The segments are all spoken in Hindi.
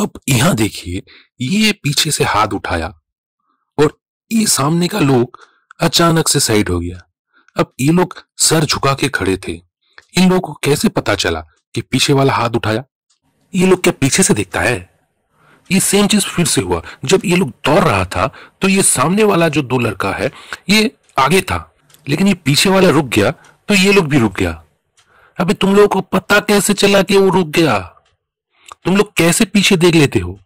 अब यहां देखिए ये पीछे से हाथ उठाया और ये सामने का लोग अचानक से साइड हो गया अब ये लोग सर झुका के खड़े थे इन लोगों को कैसे पता चला कि पीछे वाला हाथ उठाया ये लोग क्या पीछे से देखता है ये सेम चीज फिर से हुआ जब ये लोग दौड़ रहा था तो ये सामने वाला जो दो लड़का है ये आगे था लेकिन ये पीछे वाला रुक गया तो ये लोग भी रुक गया अभी तुम लोगों को पता कैसे चला कि वो रुक गया तुम लोग कैसे पीछे देख लेते हो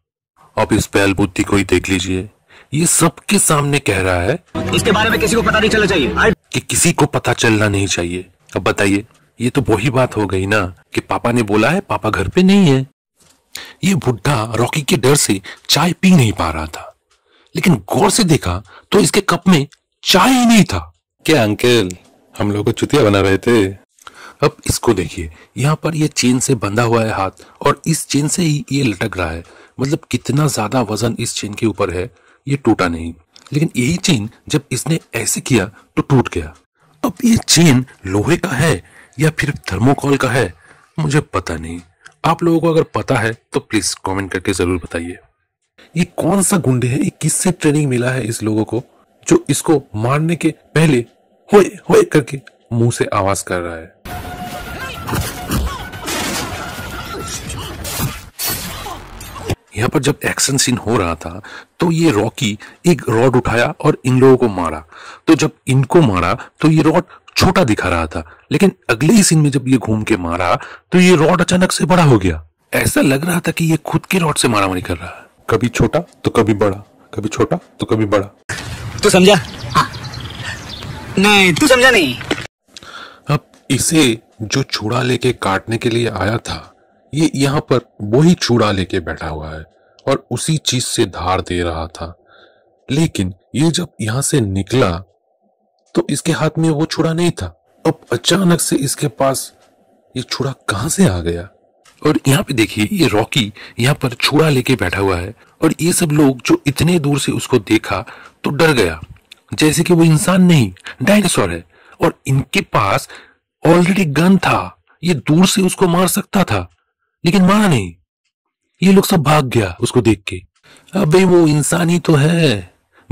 अब इस बैल बुद्धि को ही देख लीजिए ये सबके सामने कह रहा है इसके बारे में किसी को पता नहीं चलना चाहिए कि किसी को पता चलना नहीं चाहिए अब बताइए ये तो वही बात हो गई ना कि पापा ने बोला है पापा घर पे नहीं है ये बुढ़ा रॉकी के डर से चाय पी नहीं पा रहा था लेकिन गौर से देखा तो इसके कप में चाय ही नहीं था क्या अंकल हम लोग को चुतिया बना रहे थे अब इसको देखिए यहाँ पर ये चेन से बंधा हुआ है हाथ और इस चेन से ही ये लटक रहा है मतलब कितना ज्यादा वजन इस चेन के ऊपर है ये टूटा नहीं लेकिन यही चेन जब इसने ऐसे किया तो टूट गया अब ये चेन लोहे का है या फिर थर्मोकॉल का है मुझे पता नहीं आप लोगों को अगर पता है तो प्लीज कमेंट करके जरूर बताइए ये कौन सा गुंडे है ये किससे ट्रेनिंग मिला है इस लोगों को जो इसको मारने के पहले होए होए करके मुंह से आवाज कर रहा है यहाँ पर जब एक्शन सीन हो रहा था तो ये रॉकी एक रॉड उठाया और इन लोगों को मारा तो जब इनको मारा तो ये रॉड छोटा दिखा रहा था लेकिन अगले ही सीन में जब ये घूम के मारा तो ये रॉड अचानक से बड़ा हो गया ऐसा लग रहा था कि ये खुद के रॉड से मारा मारी कर रहा है कभी छोटा तो कभी बड़ा कभी छोटा तो कभी बड़ा तो समझा हाँ। नहीं तू समझा नहीं अब इसे जो छुड़ा लेके काटने के लिए आया था ये यहाँ पर वही चूड़ा लेके बैठा हुआ है और उसी चीज से धार दे रहा था लेकिन ये जब यहाँ से निकला तो इसके हाथ में वो छुड़ा नहीं था अब अचानक से इसके पास ये छुड़ा कहाँ से आ गया और यहाँ पे देखिए ये रॉकी यहाँ पर छुड़ा लेके बैठा हुआ है और ये सब लोग जो इतने दूर से उसको देखा तो डर गया जैसे कि वो इंसान नहीं डायनासोर है और इनके पास ऑलरेडी गन था ये दूर से उसको मार सकता था लेकिन मां ने ये लोग सब भाग गया उसको देख के अबे वो इंसान ही तो है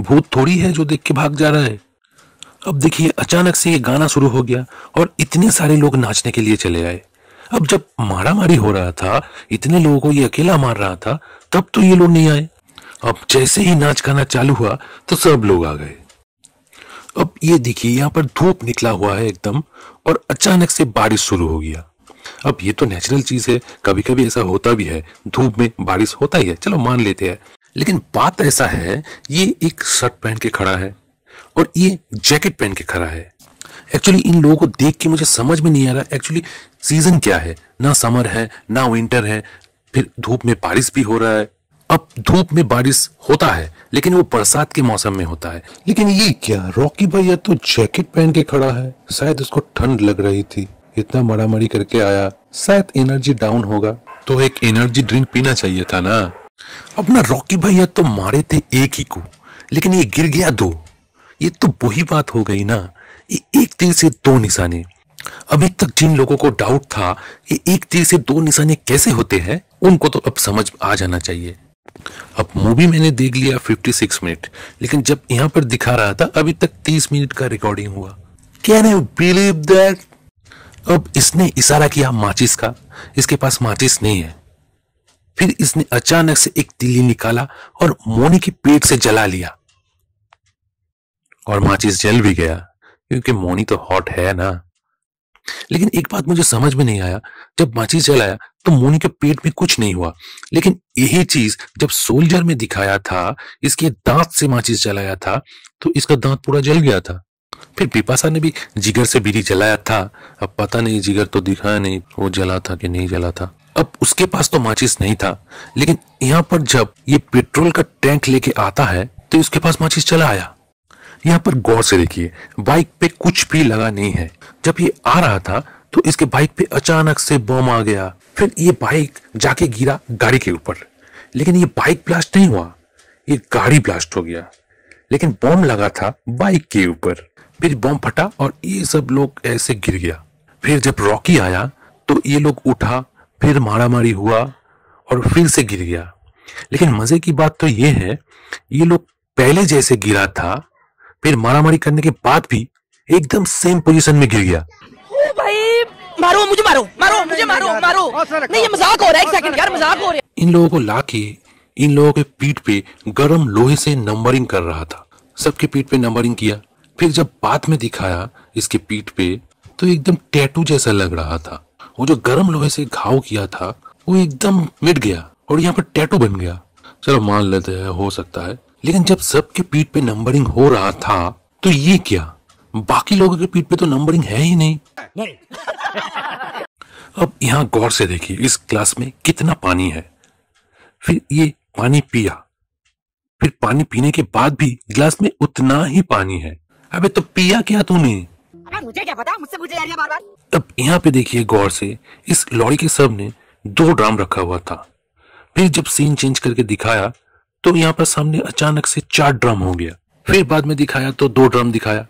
भूत थोड़ी है जो देख के भाग जा रहा है अब देखिए अचानक से ये गाना शुरू हो गया और इतने सारे लोग नाचने के लिए चले आए अब जब मारा मारी हो रहा था इतने लोगों को ये अकेला मार रहा था तब तो ये लोग नहीं आए अब जैसे ही नाच गाना चालू हुआ तो सब लोग आ गए अब ये देखिए यहाँ पर धूप निकला हुआ है एकदम और अचानक से बारिश शुरू हो गया अब ये तो नेचुरल चीज है कभी कभी ऐसा होता भी है धूप में बारिश होता ही है चलो मान लेते हैं लेकिन बात ऐसा है ये एक शर्ट पहन के खड़ा है और ये जैकेट पहन के खड़ा है एक्चुअली इन लोगों को देख के मुझे समझ में नहीं आ रहा एक्चुअली सीजन क्या है ना समर है ना विंटर है फिर धूप में बारिश भी हो रहा है अब धूप में बारिश होता है लेकिन वो बरसात के मौसम में होता है लेकिन ये क्या रॉकी भैया तो जैकेट पहन के खड़ा है शायद उसको ठंड लग रही थी इतना मरामरी करके आया शायद एनर्जी डाउन होगा तो एक एनर्जी ड्रिंक पीना चाहिए था ना अपना रॉकी भैया तो मारे थे एक ही को लेकिन ये गिर गया दो ये तो वही बात हो गई ना ये एक तीर से दो निशाने अभी तक जिन लोगों को डाउट था ये एक तीर से दो निशाने कैसे होते हैं उनको तो अब समझ आ जाना चाहिए अब मूवी मैंने देख लिया 56 मिनट लेकिन जब यहाँ पर दिखा रहा था अभी तक 30 मिनट का रिकॉर्डिंग हुआ कैन यू बिलीव दैट अब इसने इशारा किया माचिस का इसके पास माचिस नहीं है फिर इसने अचानक से एक तिली निकाला और मोनी के पेट से जला लिया और माचिस जल भी गया क्योंकि मोनी तो हॉट है ना लेकिन एक बात मुझे समझ में नहीं आया जब माचिस जलाया तो मोनी के पेट में कुछ नहीं हुआ लेकिन यही चीज जब सोल्जर में दिखाया था इसके दांत से माचिस जलाया था तो इसका दांत पूरा जल गया था फिर पिपासा ने भी जिगर से बीड़ी जलाया था अब पता नहीं जिगर तो दिखाया नहीं वो जला था कि नहीं जला था अब उसके पास तो माचिस नहीं था लेकिन यहाँ पर जब ये पेट्रोल का टैंक लेके आता है तो उसके पास माचिस चला आया यहाँ पर गौर से देखिए बाइक पे कुछ भी लगा नहीं है जब ये आ रहा था तो इसके बाइक पे अचानक से बम आ गया फिर ये बाइक जाके गिरा गाड़ी के ऊपर लेकिन ये बाइक ब्लास्ट नहीं हुआ ये गाड़ी ब्लास्ट हो गया लेकिन बॉम्ब लगा था बाइक के ऊपर फिर बॉम्ब फटा और ये सब लोग ऐसे गिर गया फिर जब रॉकी आया तो ये लोग उठा फिर मारा मारी हुआ और फिर से गिर गया लेकिन मजे की बात तो ये है ये लोग पहले जैसे गिरा था फिर मारामारी करने के बाद भी एकदम सेम पोजीशन में गिर गया भाई मारो मुझे मारो मारो मुझे मारो मारो नहीं ये मजाक हो रहा है एक सेकंड यार मजाक हो रहा है इन लोगों को लाके इन लोगों के पीठ पे गर्म लोहे से नंबरिंग कर रहा था सबके पीठ पे नंबरिंग किया फिर जब बाद में दिखाया इसके पीठ पे तो एकदम टैटू जैसा लग रहा था वो जो गर्म लोहे से घाव किया था वो एकदम मिट गया और यहाँ पर टैटू बन गया चलो मान लेते हैं हो सकता है लेकिन जब सबके पीठ पे नंबरिंग हो रहा था तो ये क्या बाकी लोगों के पीठ पे तो नंबरिंग है ही नहीं, नहीं। अब यहाँ गौर से देखिए इस क्लास में कितना पानी है फिर ये पानी पिया फिर पानी पीने के बाद भी गिलास में उतना ही पानी है अबे तो पिया क्या तूने मुझे क्या पता मुझसे पूछे जा रही है बार बार तब यहाँ पे देखिए गौर से इस लॉरी के सब ने दो ड्राम रखा हुआ था फिर जब सीन चेंज करके दिखाया तो यहाँ पर सामने अचानक से चार ड्रम हो गया फिर बाद में दिखाया तो दो ड्रम दिखाया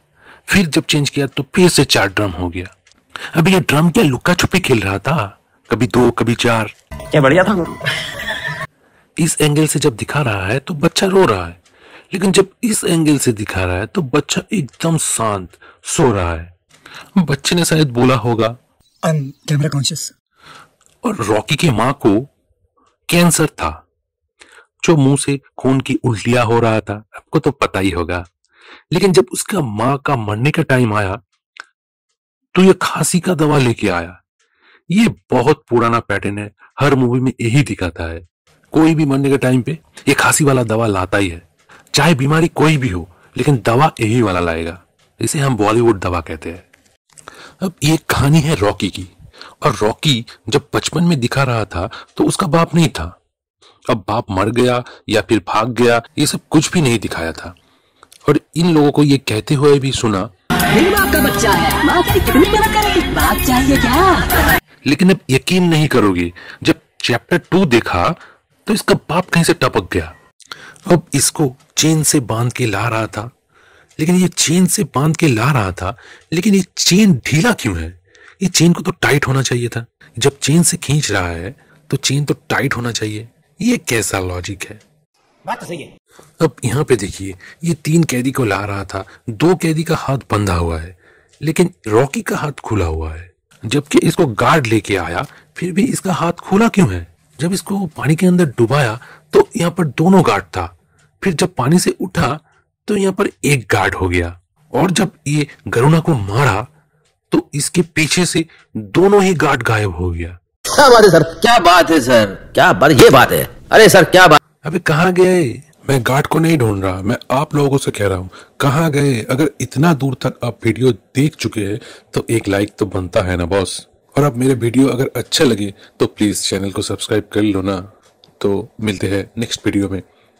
फिर जब चेंज किया तो फिर से चार ड्रम हो गया अभी ये ड्रम क्या लुक्का छुपी खेल रहा था कभी दो कभी चार क्या बढ़िया था इस एंगल से जब दिखा रहा है तो बच्चा रो रहा है लेकिन जब इस एंगल से दिखा रहा है तो बच्चा एकदम शांत सो रहा है बच्चे ने शायद बोला होगा कैमरा कॉन्शियस और रॉकी के माँ को कैंसर था जो मुंह से खून की उल्टिया हो रहा था आपको तो पता ही होगा लेकिन जब उसका माँ का मरने का टाइम आया तो ये खांसी का दवा लेके आया ये बहुत पुराना पैटर्न है हर मूवी में यही दिखाता है कोई भी मरने के टाइम पे ये खांसी वाला दवा लाता ही है चाहे बीमारी कोई भी हो लेकिन दवा यही वाला लाएगा इसे हम बॉलीवुड दवा कहते हैं अब ये कहानी है रॉकी की और रॉकी जब बचपन में दिखा रहा था तो उसका बाप नहीं था अब बाप मर गया या फिर भाग गया ये सब कुछ भी नहीं दिखाया था और इन लोगों को ये कहते हुए भी सुना का बच्चा है माँ बाप चाहिए क्या लेकिन अब यकीन नहीं करोगे जब चैप्टर टू देखा तो इसका बाप कहीं से टपक गया अब इसको चेन से बांध के ला रहा था लेकिन ये चेन से बांध के ला रहा था लेकिन ये चेन ढीला क्यों है ये चेन को तो टाइट होना चाहिए था जब चेन से खींच रहा है तो चेन तो टाइट होना चाहिए ये कैसा लॉजिक है बात तो सही है अब यहाँ पे देखिए ये तीन कैदी को ला रहा था दो कैदी का हाथ बंधा हुआ है लेकिन रॉकी का हाथ खुला हुआ है जबकि इसको गार्ड लेके आया फिर भी इसका हाथ खुला क्यों है जब इसको पानी के अंदर डुबाया तो यहाँ पर दोनों गार्ड था फिर जब पानी से उठा तो यहाँ पर एक गार्ड हो गया और जब ये गरुणा को मारा तो इसके पीछे से दोनों ही गार्ड गायब हो गया क्या बात है सर क्या बात है सर क्या बात ये बात है अरे सर क्या बात अबे कहाँ गए मैं गार्ड को नहीं ढूंढ रहा मैं आप लोगों से कह रहा हूँ कहाँ गए अगर इतना दूर तक आप वीडियो देख चुके हैं तो एक लाइक तो बनता है ना बॉस और आप मेरे वीडियो अगर अच्छा लगे तो प्लीज़ चैनल को सब्सक्राइब कर लो ना तो मिलते हैं नेक्स्ट वीडियो में